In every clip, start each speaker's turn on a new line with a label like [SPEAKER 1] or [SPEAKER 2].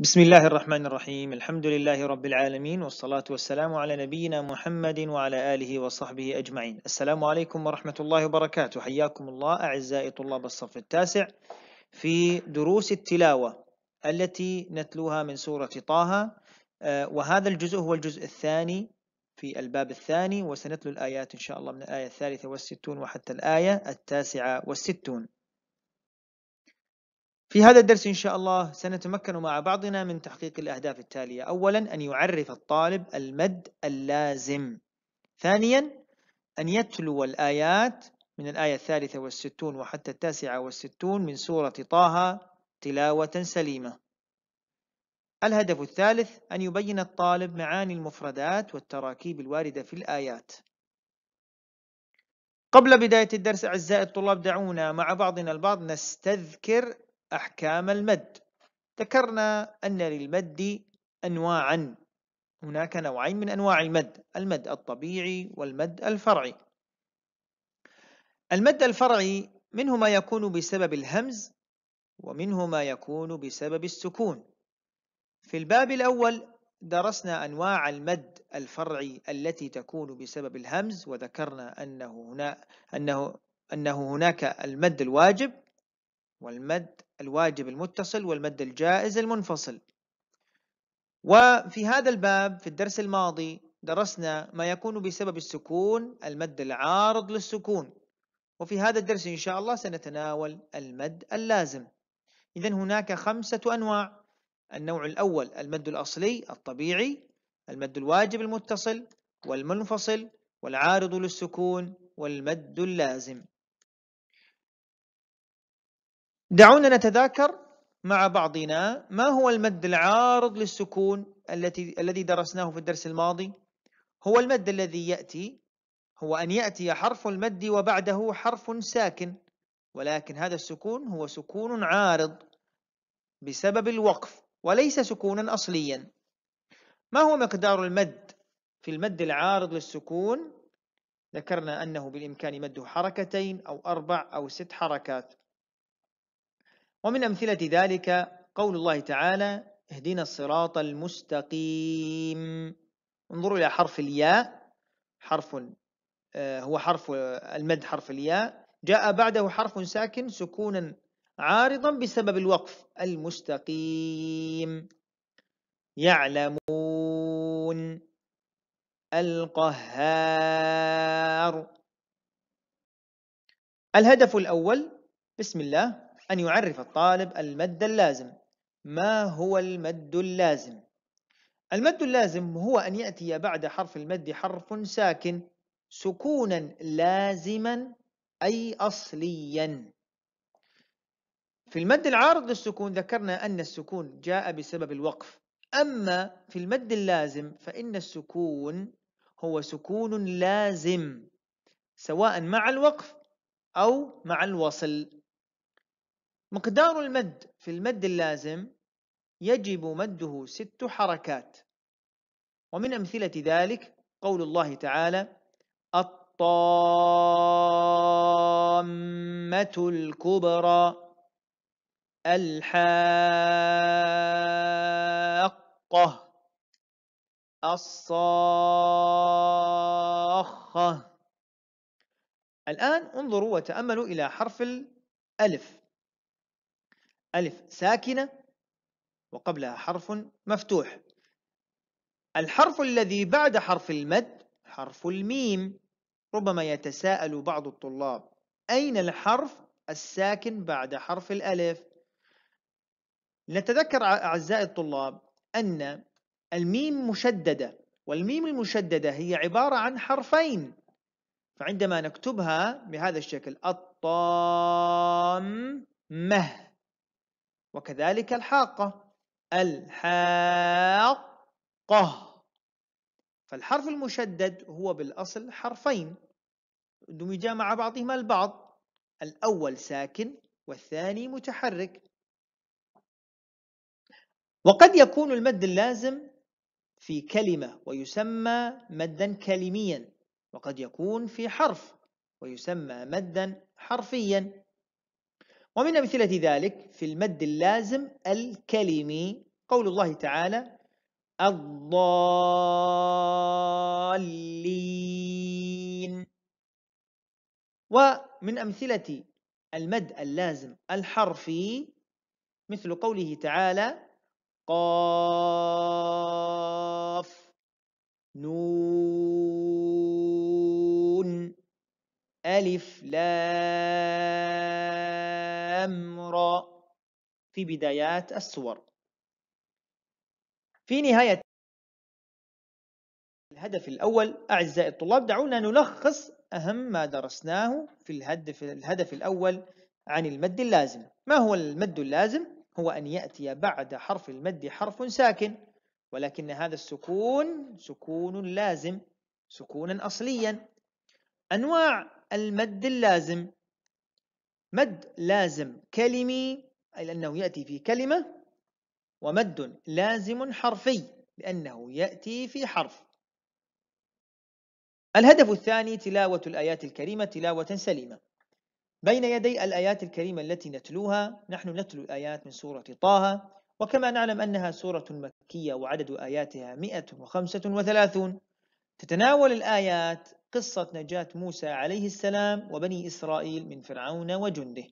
[SPEAKER 1] بسم الله الرحمن الرحيم الحمد لله رب العالمين والصلاة والسلام على نبينا محمد وعلى آله وصحبه أجمعين السلام عليكم ورحمة الله وبركاته حياكم الله أعزائي طلاب الصف التاسع في دروس التلاوة التي نتلوها من سورة طه آه، وهذا الجزء هو الجزء الثاني في الباب الثاني وسنتلو الآيات إن شاء الله من الآية الثالثة والستون وحتى الآية التاسعة والستون في هذا الدرس إن شاء الله سنتمكن مع بعضنا من تحقيق الأهداف التالية أولا أن يعرف الطالب المد اللازم ثانيا أن يتلو الآيات من الآية الثالثة والستون وحتى التاسعة والستون من سورة طه تلاوة سليمة الهدف الثالث أن يبين الطالب معاني المفردات والتراكيب الواردة في الآيات قبل بداية الدرس أعزائي الطلاب دعونا مع بعضنا البعض نستذكر أحكام المد ذكرنا أن للمد أنواعا هناك نوعين من أنواع المد المد الطبيعي والمد الفرعي المد الفرعي منه ما يكون بسبب الهمز ومنه ما يكون بسبب السكون في الباب الأول درسنا أنواع المد الفرعي التي تكون بسبب الهمز وذكرنا أنه, هنا أنه, أنه هناك المد الواجب والمد الواجب المتصل والمد الجائز المنفصل وفي هذا الباب في الدرس الماضي درسنا ما يكون بسبب السكون المد العارض للسكون وفي هذا الدرس إن شاء الله سنتناول المد اللازم إذا هناك خمسة أنواع النوع الأول المد الأصلي الطبيعي المد الواجب المتصل والمنفصل والعارض للسكون والمد اللازم دعونا نتذاكر مع بعضنا ما هو المد العارض للسكون التي الذي درسناه في الدرس الماضي هو المد الذي يأتي هو أن يأتي حرف المد وبعده حرف ساكن ولكن هذا السكون هو سكون عارض بسبب الوقف وليس سكونا أصليا ما هو مقدار المد في المد العارض للسكون ذكرنا أنه بالإمكان مده حركتين أو أربع أو ست حركات ومن أمثلة ذلك قول الله تعالى اهدنا الصراط المستقيم انظروا إلى حرف الياء حرف آه، هو حرف آه، المد حرف الياء جاء بعده حرف ساكن سكونا عارضا بسبب الوقف المستقيم يعلمون القهار الهدف الأول بسم الله أن يعرف الطالب المد اللازم ما هو المد اللازم؟ المد اللازم هو أن يأتي بعد حرف المد حرف ساكن سكونا لازما أي أصليا في المد العارض للسكون ذكرنا أن السكون جاء بسبب الوقف أما في المد اللازم فإن السكون هو سكون لازم سواء مع الوقف أو مع الوصل مقدار المد في المد اللازم يجب مده ست حركات ومن أمثلة ذلك قول الله تعالى الطامة الكبرى الحاقة الصاخة الآن انظروا وتأملوا إلى حرف الألف ألف ساكنة وقبلها حرف مفتوح الحرف الذي بعد حرف المد حرف الميم ربما يتساءل بعض الطلاب أين الحرف الساكن بعد حرف الألف نتذكر أعزائي الطلاب أن الميم مشددة والميم المشددة هي عبارة عن حرفين فعندما نكتبها بهذا الشكل الطامة وكذلك الحاقة الحاقة فالحرف المشدد هو بالأصل حرفين دمجا مع بعضهما البعض الأول ساكن والثاني متحرك وقد يكون المد اللازم في كلمة ويسمى مدا كلميا وقد يكون في حرف ويسمى مدا حرفيا ومن أمثلة ذلك في المد اللازم الكلمي قول الله تعالى الضالين ومن أمثلة المد اللازم الحرفي مثل قوله تعالى قاف نون ألف لام أمرا في بدايات السور في نهاية الهدف الأول أعزائي الطلاب دعونا نلخص أهم ما درسناه في الهدف, الهدف الأول عن المد اللازم ما هو المد اللازم؟ هو أن يأتي بعد حرف المد حرف ساكن ولكن هذا السكون سكون لازم سكونا أصليا أنواع المد اللازم مد لازم كلمي أي لأنه يأتي في كلمة ومد لازم حرفي لأنه يأتي في حرف الهدف الثاني تلاوة الآيات الكريمة تلاوة سليمة بين يدي الآيات الكريمة التي نتلوها نحن نتلو الآيات من سورة طه وكما نعلم أنها سورة مكية وعدد آياتها 135 تتناول الآيات قصة نجاة موسى عليه السلام وبني إسرائيل من فرعون وجنده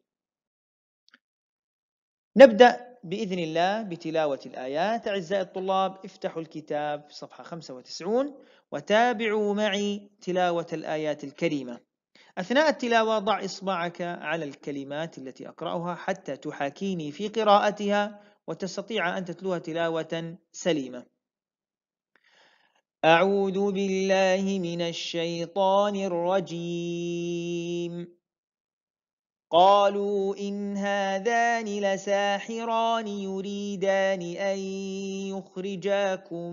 [SPEAKER 1] نبدأ بإذن الله بتلاوة الآيات أعزائي الطلاب افتحوا الكتاب صفحة 95 وتابعوا معي تلاوة الآيات الكريمة أثناء التلاوة ضع إصبعك على الكلمات التي أقرأها حتى تحاكيني في قراءتها وتستطيع أن تتلوها تلاوة سليمة أعوذ بالله من الشيطان الرجيم قالوا إن هذان لساحران يريدان أن يخرجاكم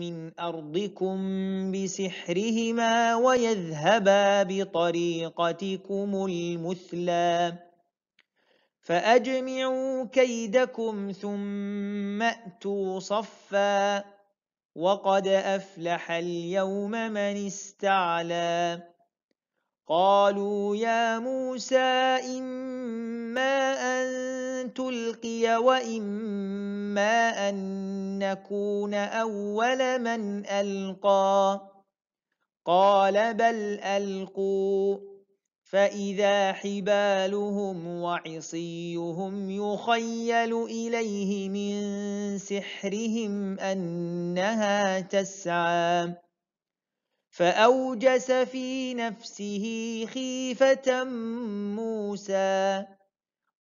[SPEAKER 1] من أرضكم بسحرهما ويذهبا بطريقتكم المثلى فأجمعوا كيدكم ثم أتوا صفاً وقد أفلح اليوم من استعلى قالوا يا موسى إما أن تلقي وإما أن نكون أول من ألقى قال بل ألقوا فإذا حبالهم وعصيهم يخيل إليه من سحرهم أنها تسعى فأوجس في نفسه خيفة موسى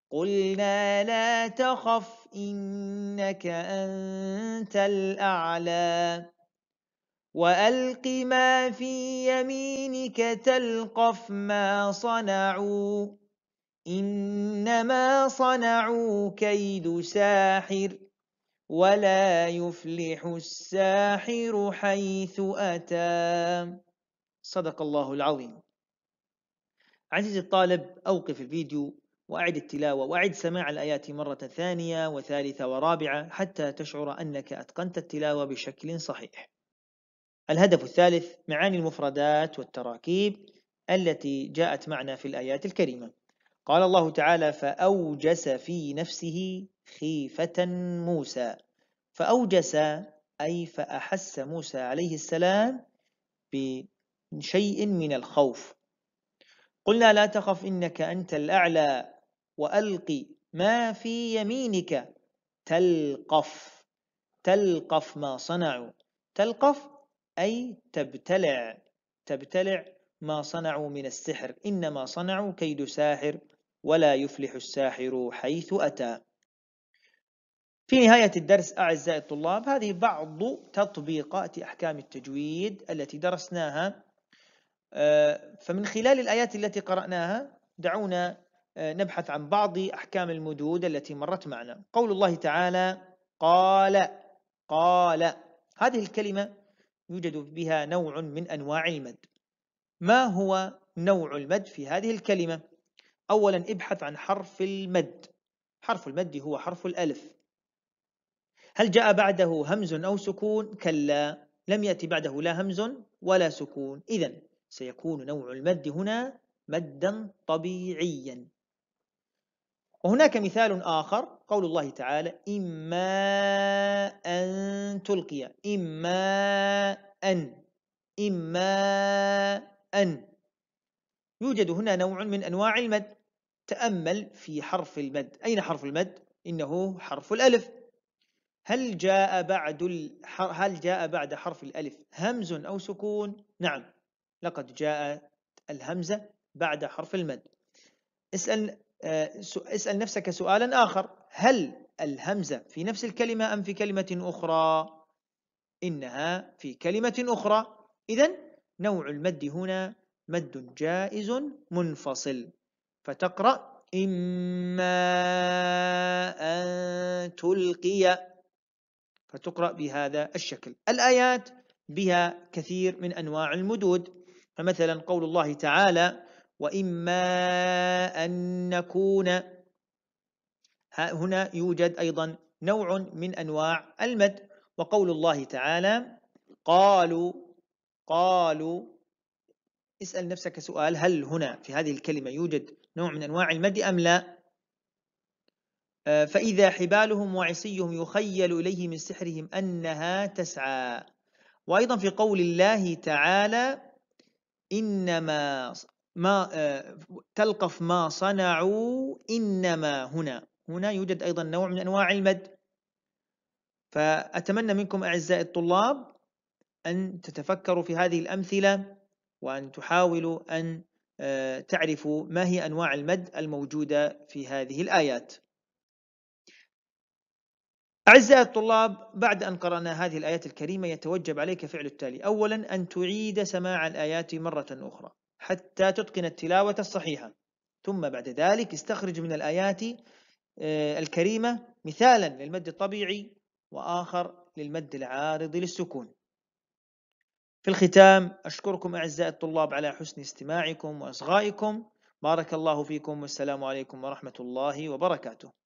[SPEAKER 1] قلنا لا تخف إنك أنت الأعلى وألق ما في يمينك تلقف ما صنعوا إنما صنعوا كيد ساحر ولا يفلح الساحر حيث أتى صدق الله العظيم عزيزي الطالب أوقف الفيديو وأعد التلاوة وأعد سماع الآيات مرة ثانية وثالثة ورابعة حتى تشعر أنك أتقنت التلاوة بشكل صحيح الهدف الثالث معاني المفردات والتراكيب التي جاءت معنا في الآيات الكريمة قال الله تعالى فأوجس في نفسه خيفة موسى فأوجس أي فأحس موسى عليه السلام بشيء من الخوف قلنا لا تخف إنك أنت الأعلى وألق ما في يمينك تلقف تلقف ما صنعوا تلقف أي تبتلع تبتلع ما صنعوا من السحر إنما صنعوا كيد ساحر ولا يفلح الساحر حيث أتى في نهاية الدرس أعزائي الطلاب هذه بعض تطبيقات أحكام التجويد التي درسناها آه، فمن خلال الآيات التي قرأناها دعونا آه، نبحث عن بعض أحكام المدود التي مرت معنا قول الله تعالى قال قال هذه الكلمة يوجد بها نوع من أنواع المد ما هو نوع المد في هذه الكلمة؟ أولا ابحث عن حرف المد حرف المد هو حرف الألف هل جاء بعده همز أو سكون؟ كلا لم يأتي بعده لا همز ولا سكون إذا سيكون نوع المد هنا مدا طبيعيا وهناك مثال آخر قول الله تعالى إما أن تلقي إما أن إما أن يوجد هنا نوع من أنواع المد تأمل في حرف المد أين حرف المد؟ إنه حرف الألف هل جاء بعد الحر... هل جاء بعد حرف الألف همز أو سكون؟ نعم لقد جاء الهمزة بعد حرف المد اسأل آه، اسأل نفسك سؤالا آخر هل الهمزة في نفس الكلمة أم في كلمة أخرى إنها في كلمة أخرى إذا نوع المد هنا مد جائز منفصل فتقرأ إما أن تلقي فتقرأ بهذا الشكل الآيات بها كثير من أنواع المدود فمثلا قول الله تعالى وإما أن نكون هنا يوجد أيضا نوع من أنواع المد وقول الله تعالى قالوا قالوا اسأل نفسك سؤال هل هنا في هذه الكلمة يوجد نوع من أنواع المد أم لا آه، فإذا حبالهم وعصيهم يخيل إليه من سحرهم أنها تسعى وأيضا في قول الله تعالى إنما ما آه، تلقف ما صنعوا إنما هنا هنا يوجد أيضا نوع من أنواع المد فأتمنى منكم أعزائي الطلاب أن تتفكروا في هذه الأمثلة وأن تحاولوا أن آه، تعرفوا ما هي أنواع المد الموجودة في هذه الآيات أعزائي الطلاب بعد أن قرأنا هذه الآيات الكريمة يتوجب عليك فعل التالي أولا أن تعيد سماع الآيات مرة أخرى حتى تتقن التلاوة الصحيحة ثم بعد ذلك استخرج من الآيات آه، الكريمة مثالا للمد الطبيعي وآخر للمد العارض للسكون في الختام أشكركم أعزائي الطلاب على حسن استماعكم وإصغائكم بارك الله فيكم والسلام عليكم ورحمة الله وبركاته